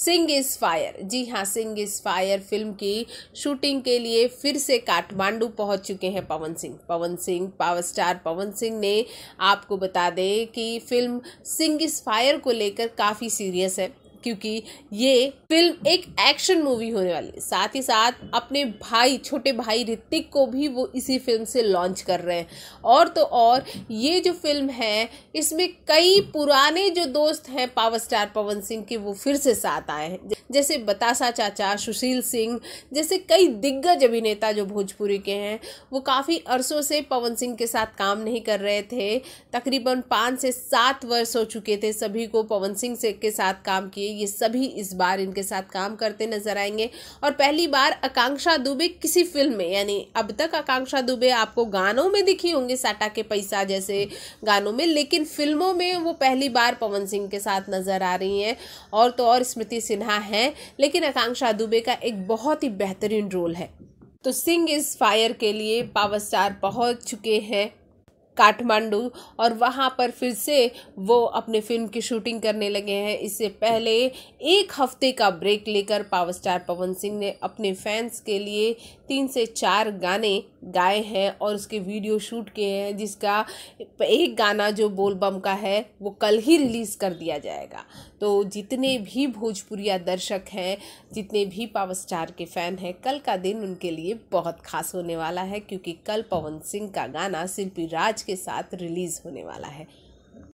Singh is fire जी हाँ Singh is fire film की शूटिंग के लिए फिर से काठमांडू पहुंच चुके हैं पवन सिंह पवन सिंह पावर स्टार पवन सिंह ने आपको बता दें कि फिल्म सिंग इज़ फायर को लेकर काफ़ी सीरियस है क्योंकि ये फिल्म एक एक्शन मूवी होने वाली है साथ ही साथ अपने भाई छोटे भाई ऋतिक को भी वो इसी फिल्म से लॉन्च कर रहे हैं और तो और ये जो फिल्म है इसमें कई पुराने जो दोस्त हैं पावर स्टार पवन सिंह के वो फिर से साथ आए हैं जैसे बतासा चाचा सुशील सिंह जैसे कई दिग्गज अभिनेता जो भोजपुरी के हैं वो काफ़ी अरसों से पवन सिंह के साथ काम नहीं कर रहे थे तकरीबन पाँच से सात वर्ष हो चुके थे सभी को पवन सिंह से के साथ काम किए ये सभी इस बार इनके साथ काम करते नजर आएंगे और पहली बार आकांक्षा दुबे किसी फिल्म में यानी अब तक आकांक्षा दुबे आपको गानों में दिखी होंगे साटा के पैसा जैसे गानों में लेकिन फिल्मों में वो पहली बार पवन सिंह के साथ नज़र आ रही हैं और तो और स्मृति सिन्हा हैं लेकिन आकांक्षा दुबे का एक बहुत ही बेहतरीन रोल है तो सिंह इस फायर के लिए पावर स्टार पहुंच चुके हैं काठमांडू और वहाँ पर फिर से वो अपने फिल्म की शूटिंग करने लगे हैं इससे पहले एक हफ्ते का ब्रेक लेकर पावर स्टार पवन सिंह ने अपने फैंस के लिए तीन से चार गाने गाए हैं और उसके वीडियो शूट किए हैं जिसका एक गाना जो बोलबम का है वो कल ही रिलीज़ कर दिया जाएगा तो जितने भी भोजपुरिया दर्शक हैं जितने भी पावर स्टार के फ़ैन हैं कल का दिन उनके लिए बहुत खास होने वाला है क्योंकि कल पवन सिंह का गाना शिल्पी राज के साथ रिलीज़ होने वाला है